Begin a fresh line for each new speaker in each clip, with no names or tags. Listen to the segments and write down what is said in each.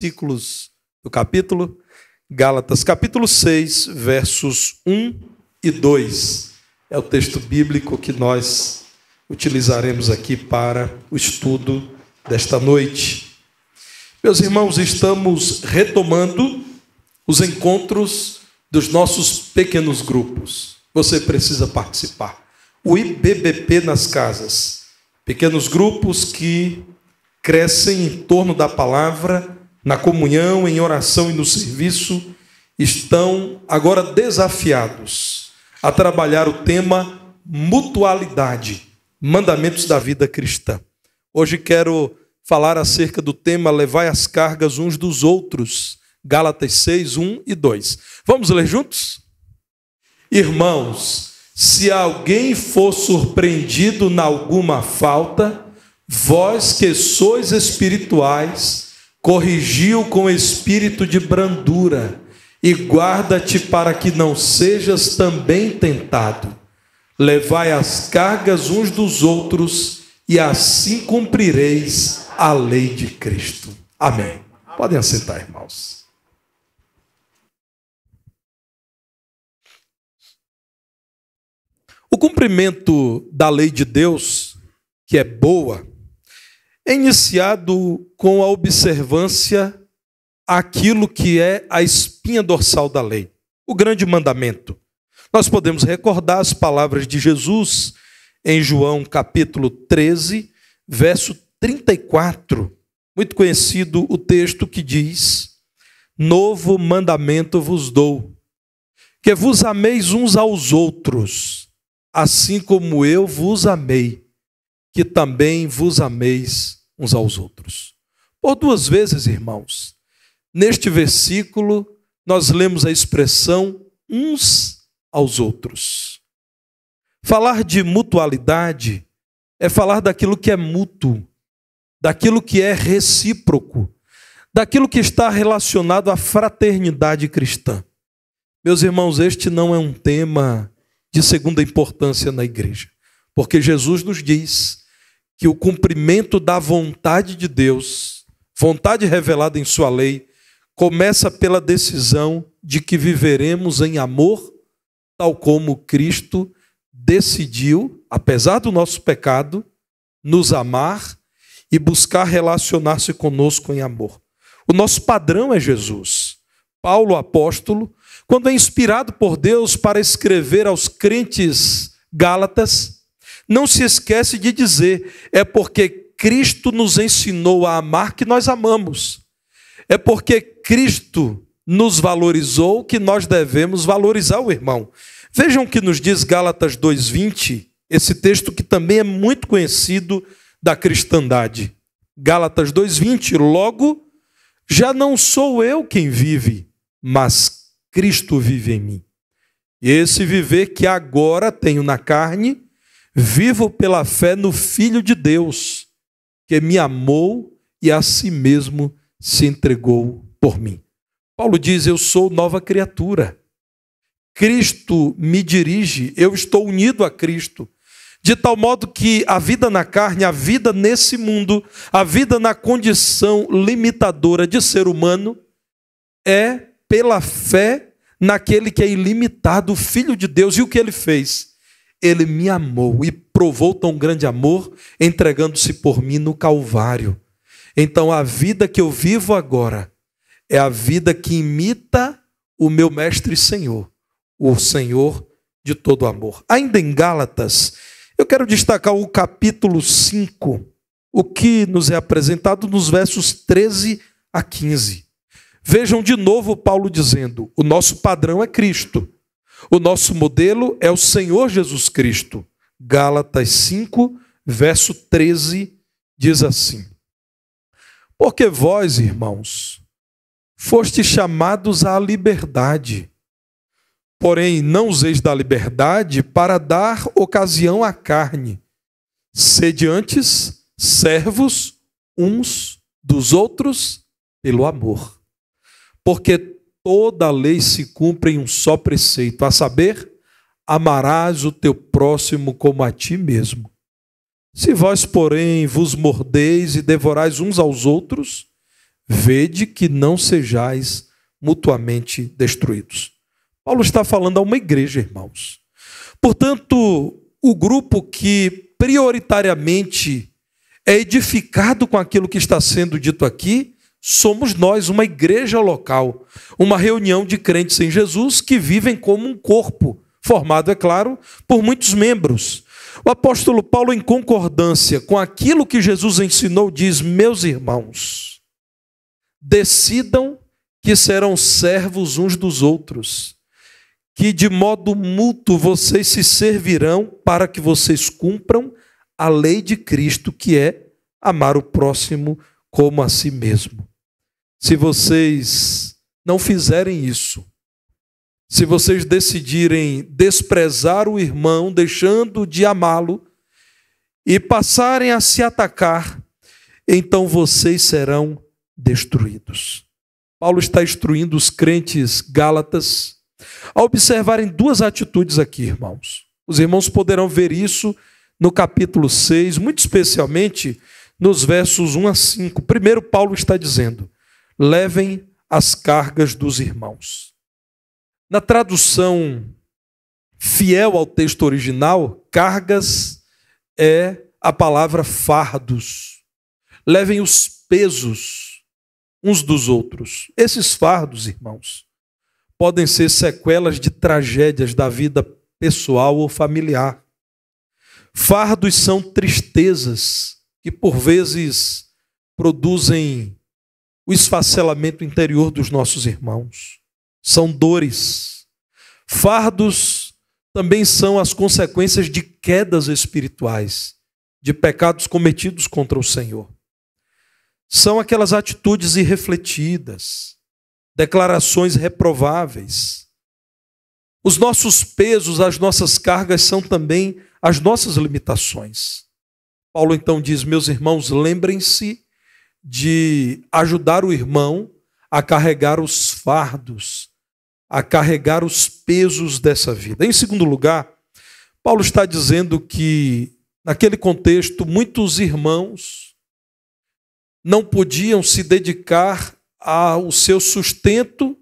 versículos do capítulo, Gálatas, capítulo 6, versos 1 e 2. É o texto bíblico que nós utilizaremos aqui para o estudo desta noite. Meus irmãos, estamos retomando os encontros dos nossos pequenos grupos. Você precisa participar. O IBBP nas casas. Pequenos grupos que crescem em torno da palavra na comunhão, em oração e no serviço, estão agora desafiados a trabalhar o tema mutualidade, mandamentos da vida cristã. Hoje quero falar acerca do tema levai as cargas uns dos outros, Gálatas 6, 1 e 2. Vamos ler juntos? Irmãos, se alguém for surpreendido na alguma falta, vós que sois espirituais, corrigiu com espírito de brandura, e guarda-te para que não sejas também tentado. Levai as cargas uns dos outros, e assim cumprireis a lei de Cristo. Amém. Podem assentar, irmãos. O cumprimento da lei de Deus, que é boa, iniciado com a observância aquilo que é a espinha dorsal da lei, o grande mandamento. Nós podemos recordar as palavras de Jesus em João capítulo 13, verso 34. Muito conhecido o texto que diz: Novo mandamento vos dou, que vos ameis uns aos outros, assim como eu vos amei, que também vos ameis uns aos outros. Por duas vezes, irmãos, neste versículo, nós lemos a expressão uns aos outros. Falar de mutualidade é falar daquilo que é mútuo, daquilo que é recíproco, daquilo que está relacionado à fraternidade cristã. Meus irmãos, este não é um tema de segunda importância na igreja, porque Jesus nos diz que o cumprimento da vontade de Deus, vontade revelada em Sua lei, começa pela decisão de que viveremos em amor, tal como Cristo decidiu, apesar do nosso pecado, nos amar e buscar relacionar-se conosco em amor. O nosso padrão é Jesus. Paulo, apóstolo, quando é inspirado por Deus para escrever aos crentes gálatas, não se esquece de dizer, é porque Cristo nos ensinou a amar que nós amamos. É porque Cristo nos valorizou que nós devemos valorizar o irmão. Vejam o que nos diz Gálatas 2:20, esse texto que também é muito conhecido da cristandade. Gálatas 2:20, logo já não sou eu quem vive, mas Cristo vive em mim. E esse viver que agora tenho na carne, Vivo pela fé no Filho de Deus, que me amou e a si mesmo se entregou por mim. Paulo diz: Eu sou nova criatura. Cristo me dirige, eu estou unido a Cristo. De tal modo que a vida na carne, a vida nesse mundo, a vida na condição limitadora de ser humano, é pela fé naquele que é ilimitado, o Filho de Deus. E o que ele fez? Ele me amou e provou tão grande amor entregando-se por mim no Calvário. Então a vida que eu vivo agora é a vida que imita o meu Mestre Senhor, o Senhor de todo amor. Ainda em Gálatas, eu quero destacar o capítulo 5, o que nos é apresentado nos versos 13 a 15. Vejam de novo Paulo dizendo: o nosso padrão é Cristo. O nosso modelo é o Senhor Jesus Cristo. Gálatas 5, verso 13 diz assim: Porque vós, irmãos, foste chamados à liberdade. Porém, não useis da liberdade para dar ocasião à carne. Sede antes servos uns dos outros pelo amor. Porque toda a lei se cumpre em um só preceito, a saber, amarás o teu próximo como a ti mesmo. Se vós, porém, vos mordeis e devorais uns aos outros, vede que não sejais mutuamente destruídos. Paulo está falando a uma igreja, irmãos. Portanto, o grupo que prioritariamente é edificado com aquilo que está sendo dito aqui somos nós, uma igreja local, uma reunião de crentes em Jesus que vivem como um corpo, formado, é claro, por muitos membros. O apóstolo Paulo, em concordância com aquilo que Jesus ensinou, diz: Meus irmãos, decidam que serão servos uns dos outros, que de modo mútuo vocês se servirão para que vocês cumpram a lei de Cristo, que é amar o próximo como a si mesmo se vocês não fizerem isso, se vocês decidirem desprezar o irmão, deixando de amá-lo, e passarem a se atacar, então vocês serão destruídos. Paulo está instruindo os crentes gálatas a observarem duas atitudes aqui, irmãos. Os irmãos poderão ver isso no capítulo 6, muito especialmente nos versos 1 a 5. Primeiro, Paulo está dizendo: levem as cargas dos irmãos. Na tradução fiel ao texto original, cargas é a palavra fardos. Levem os pesos uns dos outros. Esses fardos, irmãos, podem ser sequelas de tragédias da vida pessoal ou familiar. Fardos são tristezas que, por vezes, produzem o esfacelamento interior dos nossos irmãos. São dores. Fardos também são as consequências de quedas espirituais, de pecados cometidos contra o Senhor. São aquelas atitudes irrefletidas, declarações reprováveis. Os nossos pesos, as nossas cargas são também as nossas limitações. Paulo então diz: Meus irmãos, lembrem-se de ajudar o irmão a carregar os fardos, a carregar os pesos dessa vida. Em segundo lugar, Paulo está dizendo que, naquele contexto, muitos irmãos não podiam se dedicar ao seu sustento,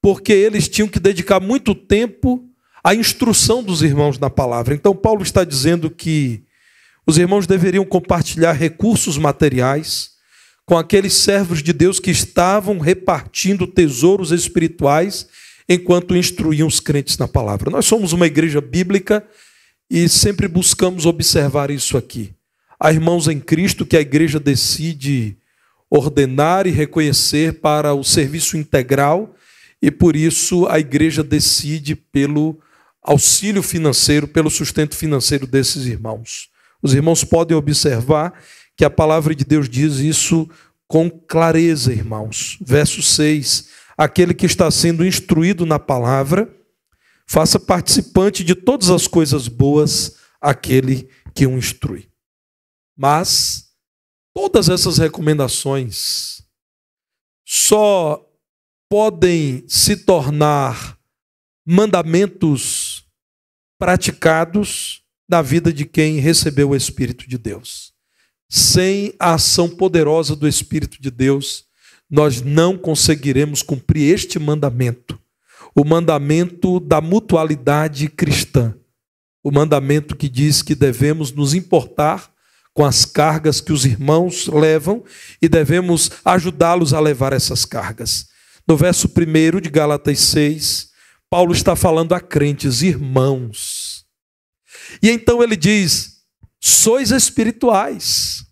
porque eles tinham que dedicar muito tempo à instrução dos irmãos na palavra. Então, Paulo está dizendo que os irmãos deveriam compartilhar recursos materiais com aqueles servos de Deus que estavam repartindo tesouros espirituais enquanto instruíam os crentes na palavra. Nós somos uma igreja bíblica e sempre buscamos observar isso aqui. Há irmãos em Cristo que a igreja decide ordenar e reconhecer para o serviço integral e por isso a igreja decide pelo auxílio financeiro, pelo sustento financeiro desses irmãos. Os irmãos podem observar que a palavra de Deus diz isso com clareza, irmãos. Verso 6: Aquele que está sendo instruído na palavra, faça participante de todas as coisas boas aquele que o instrui. Mas todas essas recomendações só podem se tornar mandamentos praticados na vida de quem recebeu o Espírito de Deus. Sem a ação poderosa do Espírito de Deus, nós não conseguiremos cumprir este mandamento, o mandamento da mutualidade cristã, o mandamento que diz que devemos nos importar com as cargas que os irmãos levam e devemos ajudá-los a levar essas cargas. No verso 1 de Gálatas 6, Paulo está falando a crentes, irmãos. E então ele diz: sois espirituais.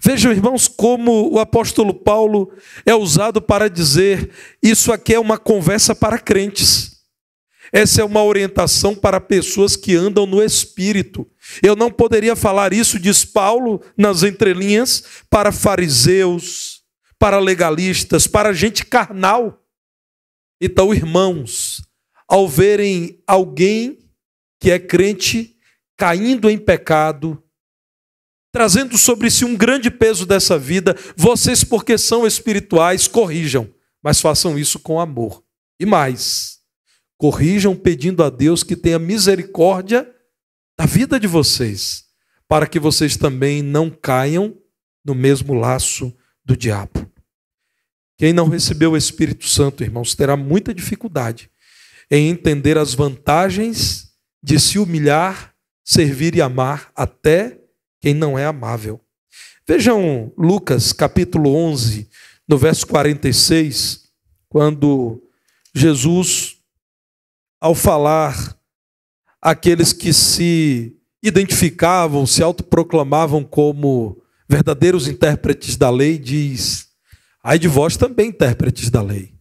Vejam, irmãos, como o apóstolo Paulo é usado para dizer: isso aqui é uma conversa para crentes. Essa é uma orientação para pessoas que andam no espírito. Eu não poderia falar isso, diz Paulo, nas entrelinhas, para fariseus, para legalistas, para gente carnal. Então, irmãos, ao verem alguém que é crente, caindo em pecado, trazendo sobre si um grande peso dessa vida, vocês, porque são espirituais, corrijam, mas façam isso com amor. E mais, corrijam pedindo a Deus que tenha misericórdia da vida de vocês, para que vocês também não caiam no mesmo laço do diabo. Quem não recebeu o Espírito Santo, irmãos, terá muita dificuldade em entender as vantagens de se humilhar servir e amar até quem não é amável. Vejam Lucas capítulo 11, no verso 46, quando Jesus, ao falar àqueles que se identificavam, se autoproclamavam como verdadeiros intérpretes da lei, diz: Ai de vós também, intérpretes da lei,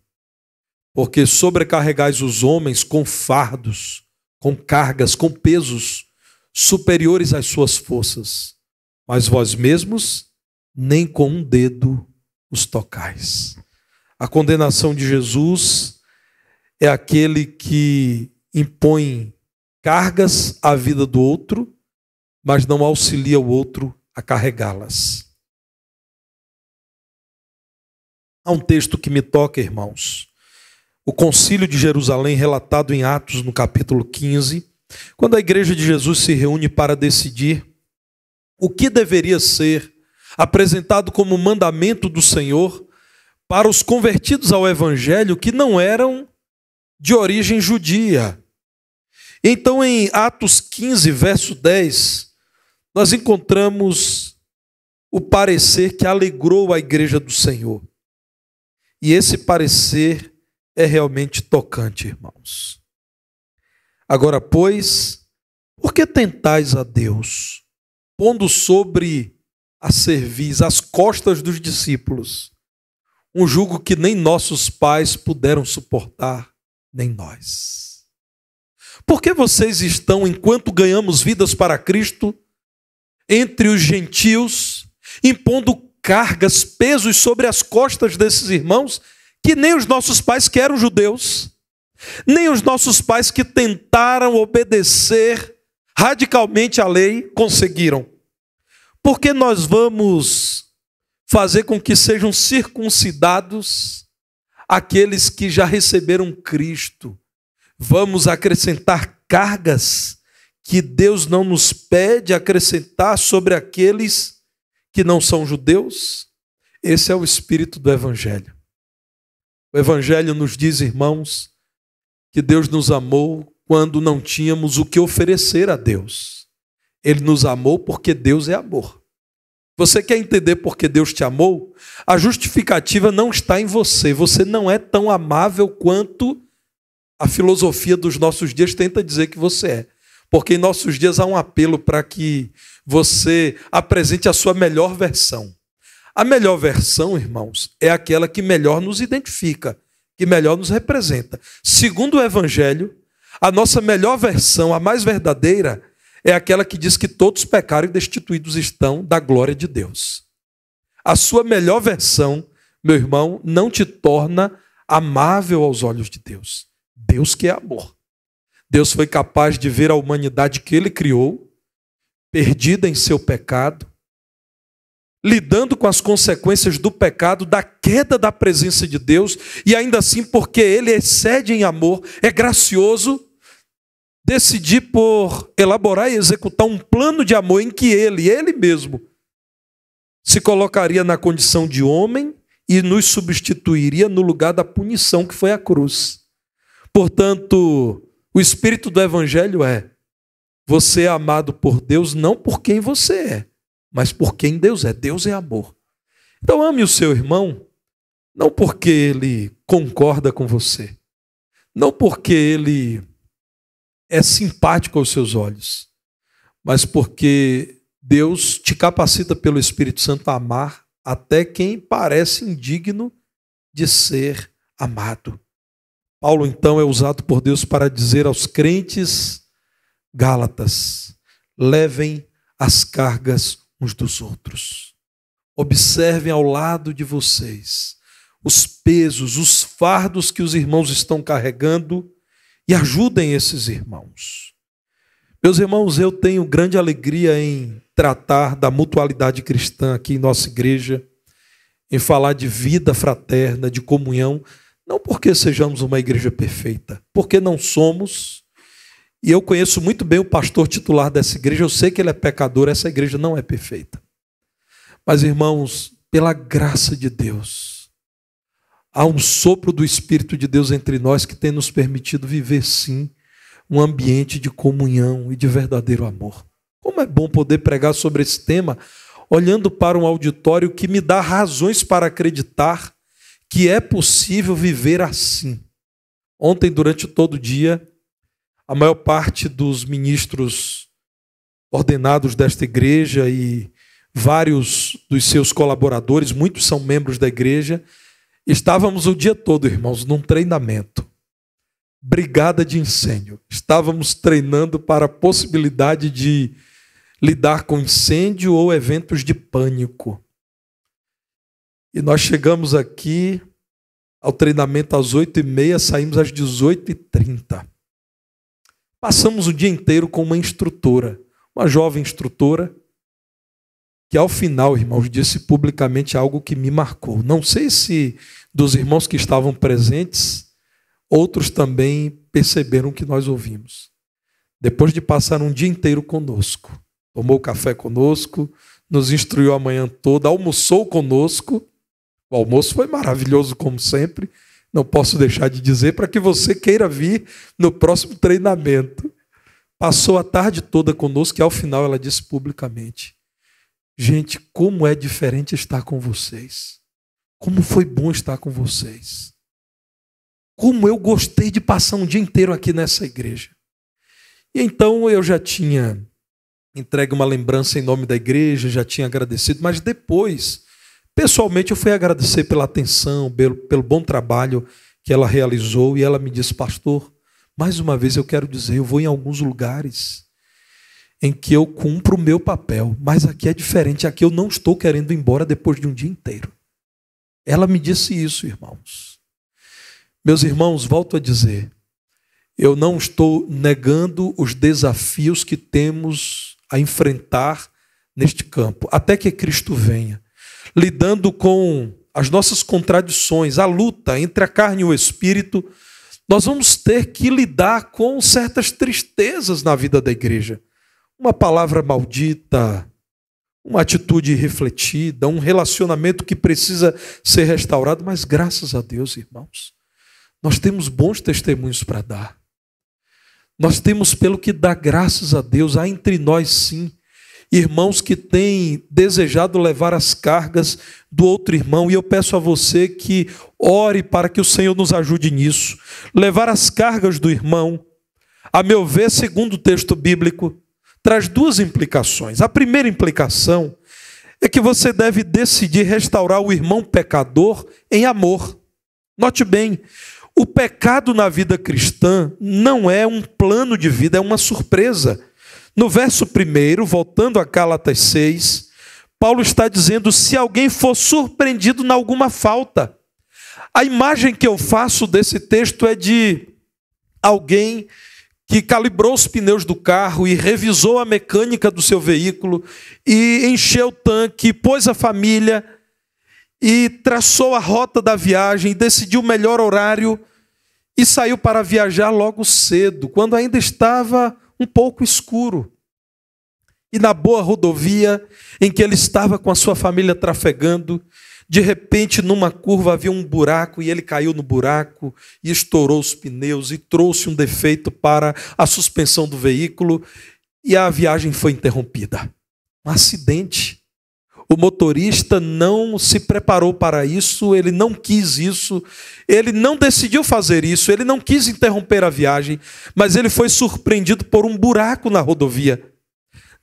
porque sobrecarregais os homens com fardos, com cargas, com pesos superiores às suas forças, mas vós mesmos nem com um dedo os tocais. A condenação de Jesus é aquele que impõe cargas à vida do outro, mas não auxilia o outro a carregá-las. Há um texto que me toca, irmãos. O concílio de Jerusalém, relatado em Atos, no capítulo 15, quando a igreja de Jesus se reúne para decidir o que deveria ser apresentado como mandamento do Senhor para os convertidos ao evangelho que não eram de origem judia. Então, em Atos 15, verso 10, nós encontramos o parecer que alegrou a igreja do Senhor. E esse parecer é realmente tocante, irmãos. Agora, pois, por que tentais a Deus, pondo sobre a cerviz, as costas dos discípulos, um jugo que nem nossos pais puderam suportar, nem nós? Por que vocês estão, enquanto ganhamos vidas para Cristo, entre os gentios, impondo cargas, pesos sobre as costas desses irmãos, que nem os nossos pais, que eram judeus? Nem os nossos pais que tentaram obedecer radicalmente à lei conseguiram. Porque nós vamos fazer com que sejam circuncidados aqueles que já receberam Cristo. Vamos acrescentar cargas que Deus não nos pede acrescentar sobre aqueles que não são judeus? Esse é o espírito do Evangelho. O Evangelho nos diz, irmãos, que Deus nos amou quando não tínhamos o que oferecer a Deus. Ele nos amou porque Deus é amor. Você quer entender por que Deus te amou? A justificativa não está em você. Você não é tão amável quanto a filosofia dos nossos dias tenta dizer que você é. Porque em nossos dias há um apelo para que você apresente a sua melhor versão. A melhor versão, irmãos, é aquela que melhor nos identifica. E melhor nos representa. Segundo o Evangelho, a nossa melhor versão, a mais verdadeira, é aquela que diz que todos pecaram e destituídos estão da glória de Deus. A sua melhor versão, meu irmão, não te torna amável aos olhos de Deus. Deus que é amor. Deus foi capaz de ver a humanidade que ele criou, perdida em seu pecado, lidando com as consequências do pecado, da queda da presença de Deus, e ainda assim, porque ele excede em amor, é gracioso, decidi por elaborar e executar um plano de amor em que ele, ele mesmo, se colocaria na condição de homem e nos substituiria no lugar da punição que foi a cruz. Portanto, o espírito do evangelho é: você é amado por Deus não por quem você é, mas por quem Deus é. Deus é amor. Então ame o seu irmão, não porque ele concorda com você, não porque ele é simpático aos seus olhos, mas porque Deus te capacita pelo Espírito Santo a amar até quem parece indigno de ser amado. Paulo então é usado por Deus para dizer aos crentes gálatas: levem as cargas uns dos outros. Observem ao lado de vocês os pesos, os fardos que os irmãos estão carregando e ajudem esses irmãos. Meus irmãos, eu tenho grande alegria em tratar da mutualidade cristã aqui em nossa igreja, em falar de vida fraterna, de comunhão, não porque sejamos uma igreja perfeita, porque não somos, e eu conheço muito bem o pastor titular dessa igreja, eu sei que ele é pecador, essa igreja não é perfeita. Mas, irmãos, pela graça de Deus, há um sopro do Espírito de Deus entre nós que tem nos permitido viver, sim, um ambiente de comunhão e de verdadeiro amor. Como é bom poder pregar sobre esse tema, olhando para um auditório que me dá razões para acreditar que é possível viver assim. Ontem, durante todo o dia, a maior parte dos ministros ordenados desta igreja e vários dos seus colaboradores, muitos são membros da igreja, estávamos o dia todo, irmãos, num treinamento. Brigada de incêndio. Estávamos treinando para a possibilidade de lidar com incêndio ou eventos de pânico. E nós chegamos aqui ao treinamento às oito e meia, saímos às dezoito e trinta. Passamos o dia inteiro com uma instrutora, uma jovem instrutora, que ao final, irmãos, disse publicamente algo que me marcou. Não sei se dos irmãos que estavam presentes, outros também perceberam o que nós ouvimos. Depois de passar um dia inteiro conosco, tomou café conosco, nos instruiu a manhã toda, almoçou conosco. O almoço foi maravilhoso, como sempre não posso deixar de dizer, para que você queira vir no próximo treinamento. Passou a tarde toda conosco e ao final ela disse publicamente: Gente, como é diferente estar com vocês. Como foi bom estar com vocês. Como eu gostei de passar um dia inteiro aqui nessa igreja. E então eu já tinha entregue uma lembrança em nome da igreja, já tinha agradecido, mas depois Pessoalmente, eu fui agradecer pela atenção, pelo, pelo bom trabalho que ela realizou, e ela me disse, pastor, mais uma vez eu quero dizer, eu vou em alguns lugares em que eu cumpro o meu papel, mas aqui é diferente, aqui eu não estou querendo ir embora depois de um dia inteiro. Ela me disse isso, irmãos. Meus irmãos, volto a dizer, eu não estou negando os desafios que temos a enfrentar neste campo, até que Cristo venha lidando com as nossas contradições, a luta entre a carne e o espírito, nós vamos ter que lidar com certas tristezas na vida da igreja. Uma palavra maldita, uma atitude refletida, um relacionamento que precisa ser restaurado, mas graças a Deus, irmãos, nós temos bons testemunhos para dar. Nós temos pelo que dar graças a Deus, há entre nós sim irmãos que têm desejado levar as cargas do outro irmão, e eu peço a você que ore para que o Senhor nos ajude nisso. Levar as cargas do irmão, a meu ver, segundo o texto bíblico, traz duas implicações. A primeira implicação é que você deve decidir restaurar o irmão pecador em amor. Note bem, o pecado na vida cristã não é um plano de vida, é uma surpresa. No verso 1, voltando a Gálatas 6, Paulo está dizendo: se alguém for surpreendido em alguma falta. A imagem que eu faço desse texto é de alguém que calibrou os pneus do carro e revisou a mecânica do seu veículo e encheu o tanque, pôs a família e traçou a rota da viagem, decidiu o melhor horário e saiu para viajar logo cedo, quando ainda estava um pouco escuro. E na boa rodovia em que ele estava com a sua família trafegando, de repente, numa curva havia um buraco e ele caiu no buraco e estourou os pneus e trouxe um defeito para a suspensão do veículo e a viagem foi interrompida. Um acidente. O motorista não se preparou para isso, ele não quis isso, ele não decidiu fazer isso, ele não quis interromper a viagem, mas ele foi surpreendido por um buraco na rodovia.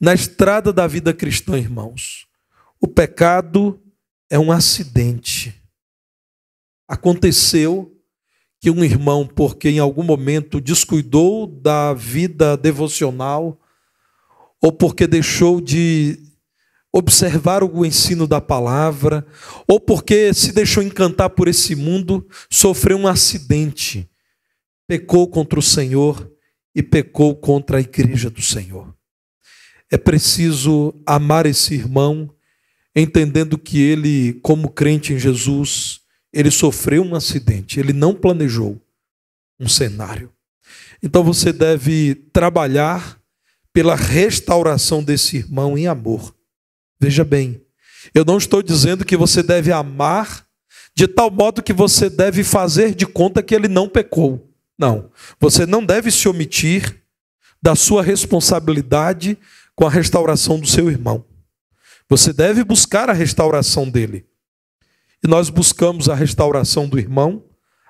Na estrada da vida cristã, irmãos, o pecado é um acidente. Aconteceu que um irmão, porque em algum momento descuidou da vida devocional, ou porque deixou de observar o ensino da palavra, ou porque se deixou encantar por esse mundo, sofreu um acidente, pecou contra o Senhor e pecou contra a igreja do Senhor. É preciso amar esse irmão, entendendo que ele, como crente em Jesus, ele sofreu um acidente, ele não planejou um cenário. Então você deve trabalhar pela restauração desse irmão em amor Veja bem, eu não estou dizendo que você deve amar de tal modo que você deve fazer de conta que ele não pecou. Não. Você não deve se omitir da sua responsabilidade com a restauração do seu irmão. Você deve buscar a restauração dele. E nós buscamos a restauração do irmão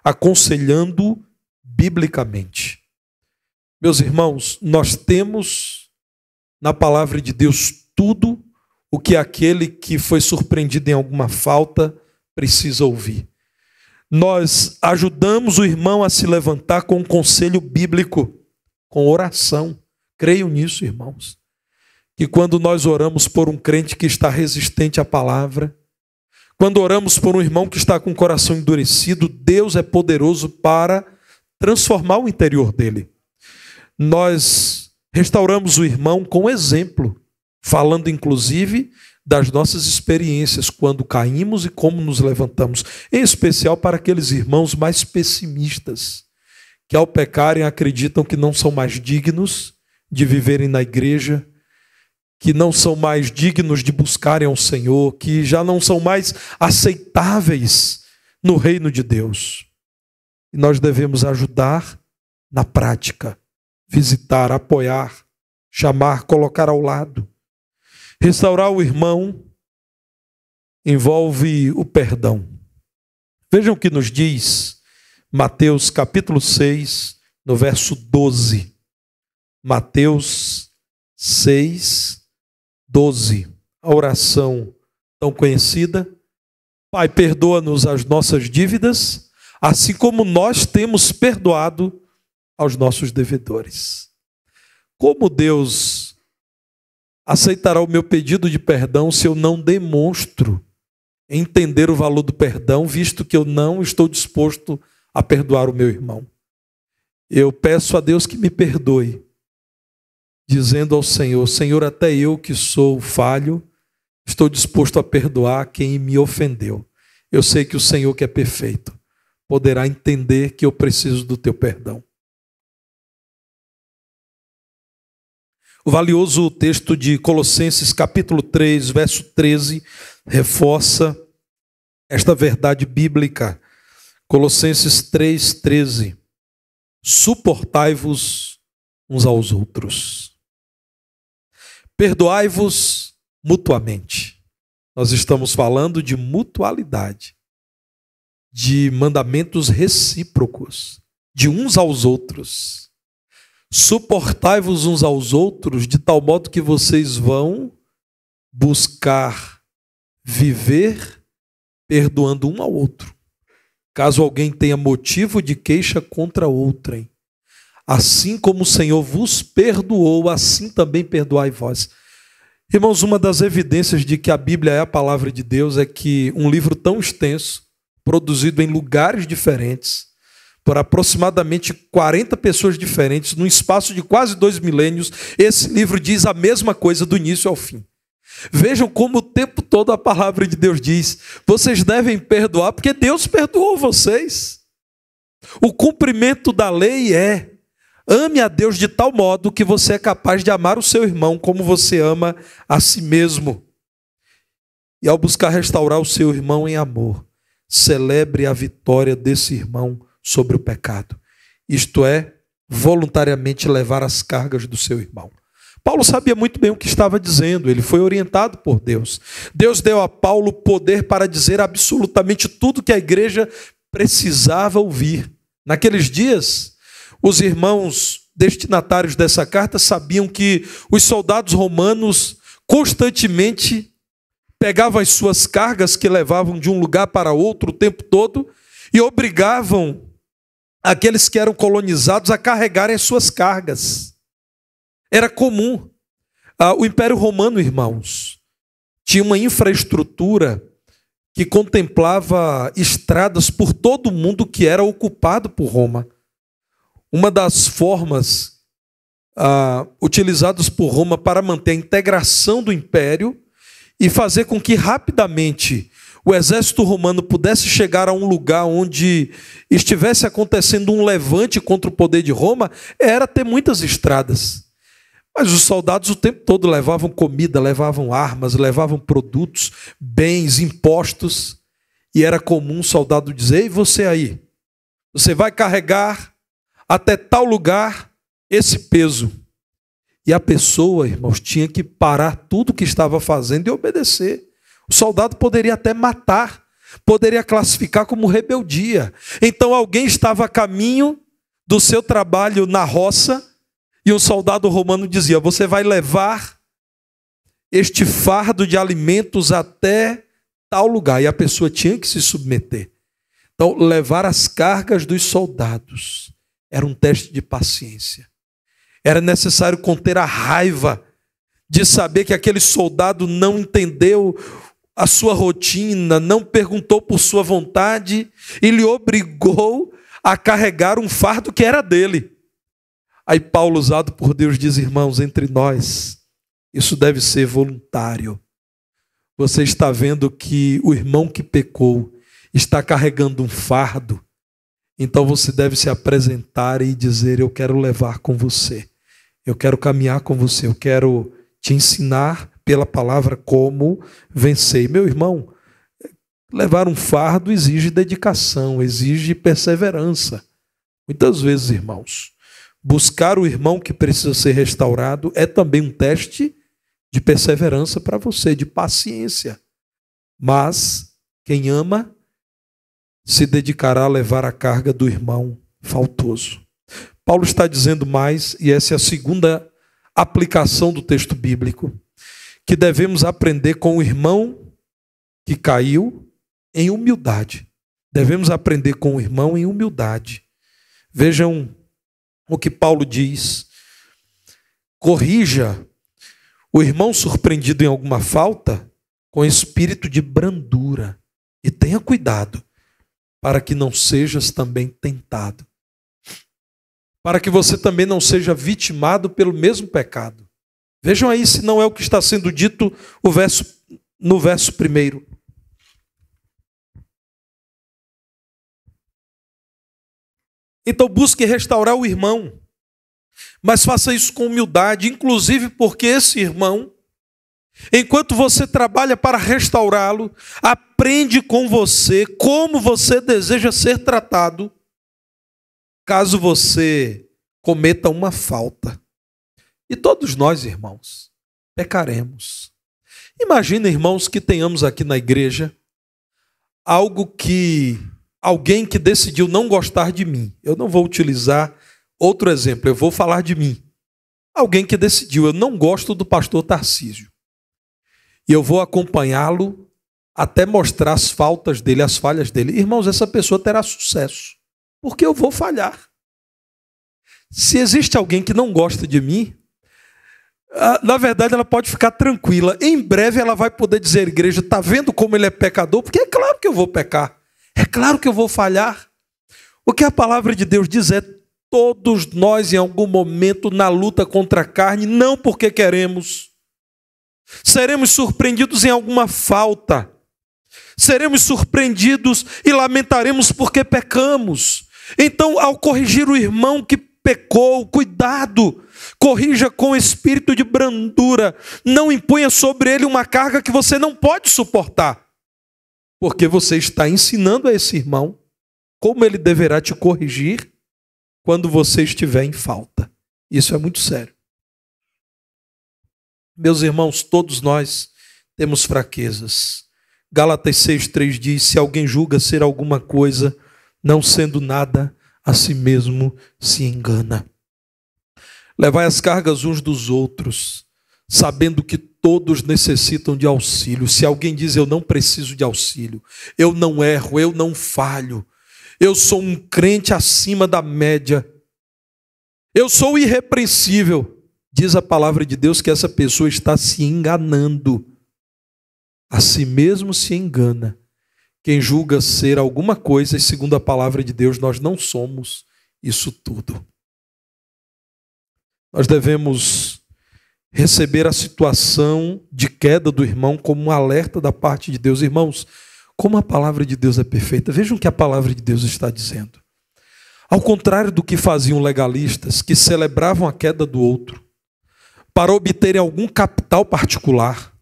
aconselhando biblicamente. Meus irmãos, nós temos na palavra de Deus tudo o que aquele que foi surpreendido em alguma falta precisa ouvir. Nós ajudamos o irmão a se levantar com um conselho bíblico, com oração. Creio nisso, irmãos. Que quando nós oramos por um crente que está resistente à palavra, quando oramos por um irmão que está com o coração endurecido, Deus é poderoso para transformar o interior dele. Nós restauramos o irmão com exemplo falando inclusive das nossas experiências quando caímos e como nos levantamos, em especial para aqueles irmãos mais pessimistas, que ao pecarem acreditam que não são mais dignos de viverem na igreja, que não são mais dignos de buscarem ao Senhor, que já não são mais aceitáveis no reino de Deus. E nós devemos ajudar na prática, visitar, apoiar, chamar, colocar ao lado Restaurar o irmão envolve o perdão. Vejam o que nos diz Mateus capítulo 6, no verso 12. Mateus 6, 12. A oração tão conhecida. Pai, perdoa-nos as nossas dívidas, assim como nós temos perdoado aos nossos devedores. Como Deus aceitará o meu pedido de perdão se eu não demonstro entender o valor do perdão, visto que eu não estou disposto a perdoar o meu irmão. Eu peço a Deus que me perdoe, dizendo ao Senhor: Senhor, até eu que sou falho, estou disposto a perdoar quem me ofendeu. Eu sei que o Senhor, que é perfeito, poderá entender que eu preciso do teu perdão. O valioso texto de Colossenses, capítulo 3, verso 13, reforça esta verdade bíblica. Colossenses 3, 13. Suportai-vos uns aos outros. Perdoai-vos mutuamente. Nós estamos falando de mutualidade, de mandamentos recíprocos, de uns aos outros. Suportai-vos uns aos outros, de tal modo que vocês vão buscar viver perdoando um ao outro. Caso alguém tenha motivo de queixa contra outrem, assim como o Senhor vos perdoou, assim também perdoai vós. Irmãos, uma das evidências de que a Bíblia é a palavra de Deus é que um livro tão extenso, produzido em lugares diferentes, por aproximadamente 40 pessoas diferentes, num espaço de quase dois milênios, esse livro diz a mesma coisa do início ao fim. Vejam como o tempo todo a palavra de Deus diz: vocês devem perdoar, porque Deus perdoou vocês. O cumprimento da lei é: ame a Deus de tal modo que você é capaz de amar o seu irmão como você ama a si mesmo. E ao buscar restaurar o seu irmão em amor, celebre a vitória desse irmão sobre o pecado. Isto é, voluntariamente levar as cargas do seu irmão. Paulo sabia muito bem o que estava dizendo, ele foi orientado por Deus. Deus deu a Paulo poder para dizer absolutamente tudo que a igreja precisava ouvir. Naqueles dias, os irmãos destinatários dessa carta sabiam que os soldados romanos constantemente pegavam as suas cargas que levavam de um lugar para outro o tempo todo e obrigavam aqueles que eram colonizados a carregarem as suas cargas. Era comum. Ah, o Império Romano, irmãos, tinha uma infraestrutura que contemplava estradas por todo o mundo que era ocupado por Roma. Uma das formas uh, utilizadas por Roma para manter a integração do império e fazer com que rapidamente o exército romano pudesse chegar a um lugar onde estivesse acontecendo um levante contra o poder de Roma, era ter muitas estradas. Mas os soldados o tempo todo levavam comida, levavam armas, levavam produtos, bens, impostos. E era comum o soldado dizer: "E você aí, você vai carregar até tal lugar esse peso. E a pessoa, irmãos, tinha que parar tudo o que estava fazendo e obedecer. O soldado poderia até matar, poderia classificar como rebeldia. Então alguém estava a caminho do seu trabalho na roça e um soldado romano dizia: Você vai levar este fardo de alimentos até tal lugar. E a pessoa tinha que se submeter. Então, levar as cargas dos soldados era um teste de paciência. Era necessário conter a raiva de saber que aquele soldado não entendeu a sua rotina, não perguntou por sua vontade e lhe obrigou a carregar um fardo que era dele. Aí Paulo, usado por Deus, diz: irmãos, entre nós, isso deve ser voluntário. Você está vendo que o irmão que pecou está carregando um fardo, então você deve se apresentar e dizer: Eu quero levar com você, eu quero caminhar com você, eu quero te ensinar pela palavra como vencer. Meu irmão, levar um fardo exige dedicação, exige perseverança. Muitas vezes, irmãos, buscar o irmão que precisa ser restaurado é também um teste de perseverança para você, de paciência. Mas quem ama se dedicará a levar a carga do irmão faltoso. Paulo está dizendo mais, e essa é a segunda aplicação do texto bíblico que devemos aprender com o irmão que caiu em humildade. Devemos aprender com o irmão em humildade. Vejam o que Paulo diz. Corrija o irmão surpreendido em alguma falta com espírito de brandura e tenha cuidado para que não sejas também tentado. Para que você também não seja vitimado pelo mesmo pecado. Vejam aí se não é o que está sendo dito verso, no verso primeiro. Então busque restaurar o irmão, mas faça isso com humildade, inclusive porque esse irmão, enquanto você trabalha para restaurá-lo, aprende com você como você deseja ser tratado, caso você cometa uma falta. E todos nós, irmãos, pecaremos. Imagina, irmãos, que tenhamos aqui na igreja algo que alguém que decidiu não gostar de mim. Eu não vou utilizar outro exemplo, eu vou falar de mim. Alguém que decidiu, eu não gosto do pastor Tarcísio. E eu vou acompanhá-lo até mostrar as faltas dele, as falhas dele. Irmãos, essa pessoa terá sucesso, porque eu vou falhar. Se existe alguém que não gosta de mim, ah, na verdade, ela pode ficar tranquila. Em breve ela vai poder dizer, igreja, está vendo como ele é pecador? Porque é claro que eu vou pecar. É claro que eu vou falhar. O que a palavra de Deus diz é: todos nós, em algum momento, na luta contra a carne, não porque queremos, seremos surpreendidos em alguma falta, seremos surpreendidos e lamentaremos porque pecamos. Então, ao corrigir o irmão que pecou, cuidado corrija com espírito de brandura, não imponha sobre ele uma carga que você não pode suportar, porque você está ensinando a esse irmão como ele deverá te corrigir quando você estiver em falta. Isso é muito sério. Meus irmãos, todos nós temos fraquezas. Gálatas 6,3 diz: Se alguém julga ser alguma coisa, não sendo nada, a si mesmo se engana. Levai as cargas uns dos outros, sabendo que todos necessitam de auxílio. Se alguém diz eu não preciso de auxílio, eu não erro, eu não falho, eu sou um crente acima da média, eu sou irrepreensível, diz a palavra de Deus que essa pessoa está se enganando. A si mesmo se engana. Quem julga ser alguma coisa, e segundo a palavra de Deus, nós não somos isso tudo. Nós devemos receber a situação de queda do irmão como um alerta da parte de Deus. Irmãos, como a palavra de Deus é perfeita, vejam o que a palavra de Deus está dizendo. Ao contrário do que faziam legalistas, que celebravam a queda do outro para obterem algum capital particular.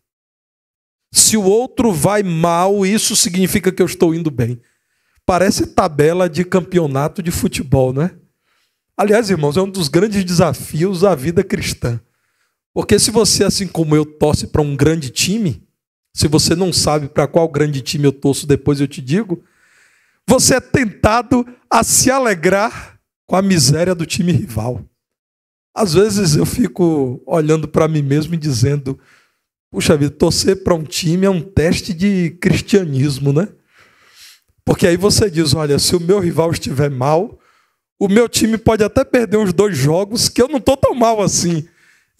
Se o outro vai mal, isso significa que eu estou indo bem. Parece tabela de campeonato de futebol, né? Aliás, irmãos, é um dos grandes desafios da vida cristã. Porque se você, assim como eu, torce para um grande time, se você não sabe para qual grande time eu torço, depois eu te digo, você é tentado a se alegrar com a miséria do time rival. Às vezes eu fico olhando para mim mesmo e dizendo: puxa vida, torcer para um time é um teste de cristianismo, né? Porque aí você diz: olha, se o meu rival estiver mal, o meu time pode até perder uns dois jogos, que eu não estou tão mal assim.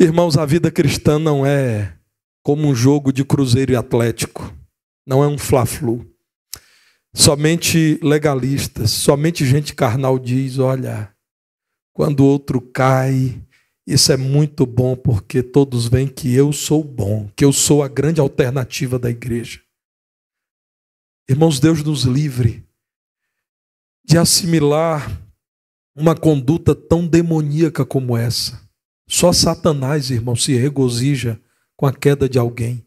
Irmãos, a vida cristã não é como um jogo de Cruzeiro e Atlético. Não é um fla-flu. Somente legalistas, somente gente carnal diz: olha, quando o outro cai, isso é muito bom, porque todos veem que eu sou bom, que eu sou a grande alternativa da igreja. Irmãos, Deus nos livre de assimilar uma conduta tão demoníaca como essa. Só Satanás, irmão, se regozija com a queda de alguém.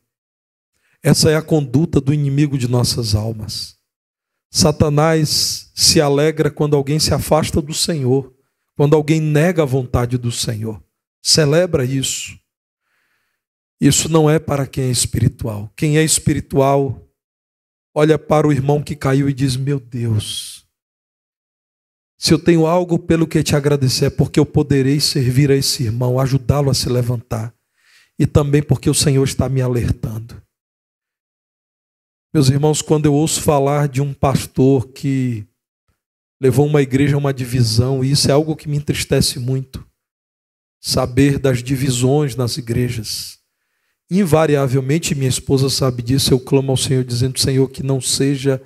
Essa é a conduta do inimigo de nossas almas. Satanás se alegra quando alguém se afasta do Senhor, quando alguém nega a vontade do Senhor. Celebra isso. Isso não é para quem é espiritual. Quem é espiritual olha para o irmão que caiu e diz: Meu Deus, se eu tenho algo pelo que te agradecer, é porque eu poderei servir a esse irmão, ajudá-lo a se levantar. E também porque o Senhor está me alertando. Meus irmãos, quando eu ouço falar de um pastor que levou uma igreja a uma divisão, e isso é algo que me entristece muito, saber das divisões nas igrejas. Invariavelmente, minha esposa sabe disso, eu clamo ao Senhor dizendo: Senhor, que não seja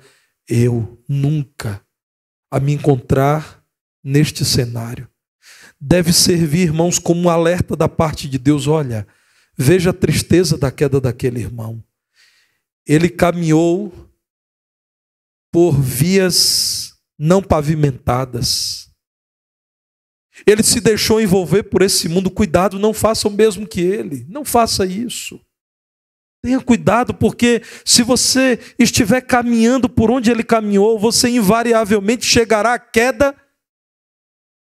eu, nunca a me encontrar neste cenário. Deve servir, irmãos, como um alerta da parte de Deus: olha, veja a tristeza da queda daquele irmão. Ele caminhou por vias não pavimentadas. Ele se deixou envolver por esse mundo. Cuidado, não faça o mesmo que ele. Não faça isso. Tenha cuidado, porque se você estiver caminhando por onde ele caminhou, você invariavelmente chegará à queda,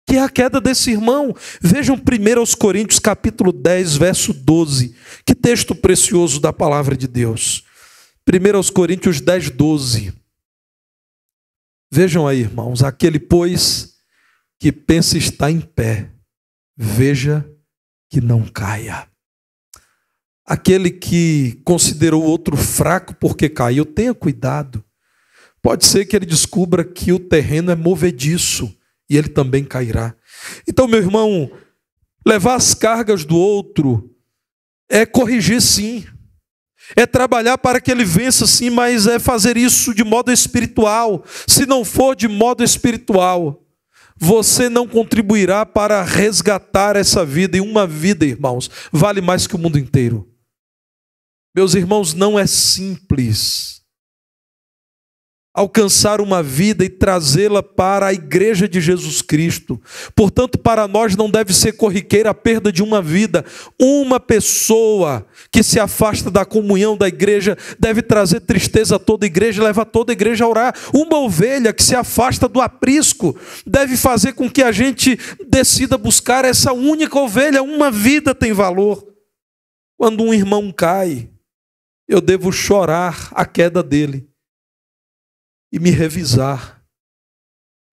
que é a queda desse irmão. Vejam primeiro aos Coríntios capítulo 10, verso 12. Que texto precioso da palavra de Deus. Primeiro aos Coríntios 10, 12. Vejam aí, irmãos, aquele pois que pensa estar em pé, veja que não caia. Aquele que considerou o outro fraco porque caiu, tenha cuidado. Pode ser que ele descubra que o terreno é movediço e ele também cairá. Então, meu irmão, levar as cargas do outro é corrigir sim, é trabalhar para que ele vença sim, mas é fazer isso de modo espiritual. Se não for de modo espiritual, você não contribuirá para resgatar essa vida, e uma vida, irmãos, vale mais que o mundo inteiro. Meus irmãos, não é simples alcançar uma vida e trazê-la para a igreja de Jesus Cristo. Portanto, para nós não deve ser corriqueira a perda de uma vida. Uma pessoa que se afasta da comunhão da igreja deve trazer tristeza a toda a igreja, leva toda a igreja a orar. Uma ovelha que se afasta do aprisco deve fazer com que a gente decida buscar essa única ovelha. Uma vida tem valor. Quando um irmão cai, eu devo chorar a queda dele e me revisar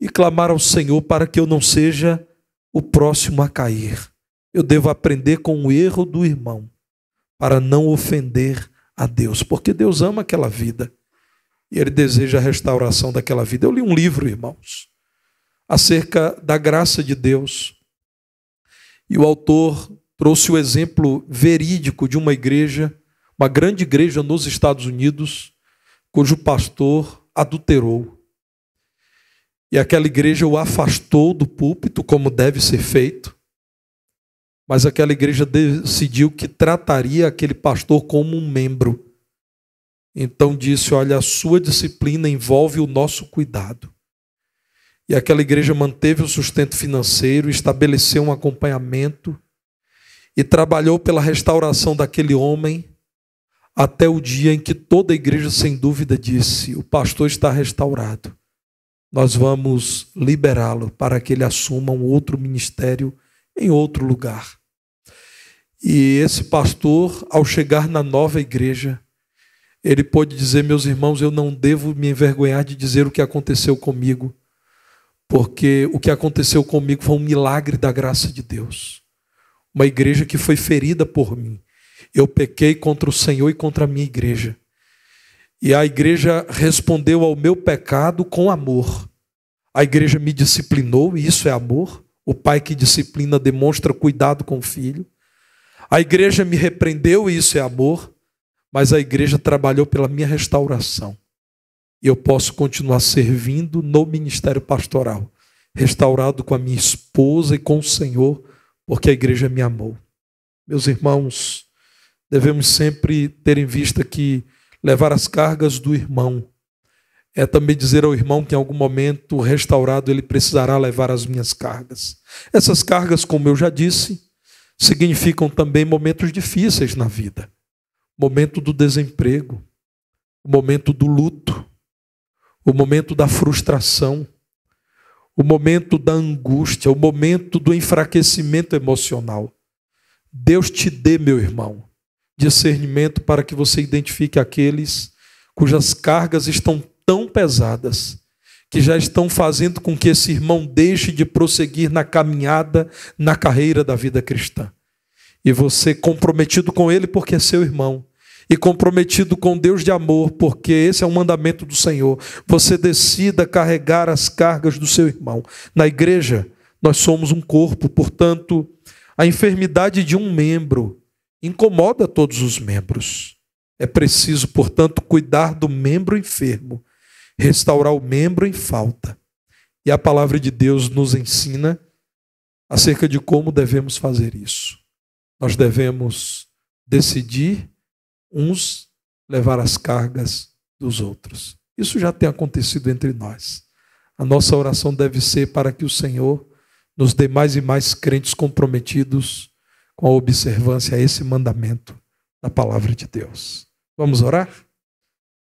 e clamar ao Senhor para que eu não seja o próximo a cair. Eu devo aprender com o erro do irmão para não ofender a Deus, porque Deus ama aquela vida e Ele deseja a restauração daquela vida. Eu li um livro, irmãos, acerca da graça de Deus e o autor trouxe o exemplo verídico de uma igreja uma grande igreja nos Estados Unidos, cujo pastor adulterou. E aquela igreja o afastou do púlpito, como deve ser feito, mas aquela igreja decidiu que trataria aquele pastor como um membro. Então disse: Olha, a sua disciplina envolve o nosso cuidado. E aquela igreja manteve o sustento financeiro, estabeleceu um acompanhamento e trabalhou pela restauração daquele homem até o dia em que toda a igreja, sem dúvida, disse: o pastor está restaurado. Nós vamos liberá-lo para que ele assuma um outro ministério em outro lugar. E esse pastor, ao chegar na nova igreja, ele pôde dizer: Meus irmãos, eu não devo me envergonhar de dizer o que aconteceu comigo, porque o que aconteceu comigo foi um milagre da graça de Deus. Uma igreja que foi ferida por mim, eu pequei contra o Senhor e contra a minha igreja. E a igreja respondeu ao meu pecado com amor. A igreja me disciplinou, e isso é amor. O pai que disciplina demonstra cuidado com o filho. A igreja me repreendeu, e isso é amor. Mas a igreja trabalhou pela minha restauração. E eu posso continuar servindo no ministério pastoral, restaurado com a minha esposa e com o Senhor, porque a igreja me amou. Meus irmãos, devemos sempre ter em vista que levar as cargas do irmão é também dizer ao irmão que em algum momento restaurado ele precisará levar as minhas cargas. Essas cargas, como eu já disse, significam também momentos difíceis na vida. Momento do desemprego, o momento do luto, o momento da frustração, o momento da angústia, o momento do enfraquecimento emocional. Deus te dê, meu irmão, discernimento para que você identifique aqueles cujas cargas estão tão pesadas que já estão fazendo com que esse irmão deixe de prosseguir na caminhada, na carreira da vida cristã. E você comprometido com ele porque é seu irmão, e comprometido com Deus de amor, porque esse é um mandamento do Senhor. Você decida carregar as cargas do seu irmão. Na igreja, nós somos um corpo, portanto, a enfermidade de um membro incomoda todos os membros. É preciso, portanto, cuidar do membro enfermo, restaurar o membro em falta. E a palavra de Deus nos ensina acerca de como devemos fazer isso. Nós devemos decidir uns levar as cargas dos outros. Isso já tem acontecido entre nós. A nossa oração deve ser para que o Senhor nos dê mais e mais crentes comprometidos com a observância a esse mandamento da palavra de Deus. Vamos orar?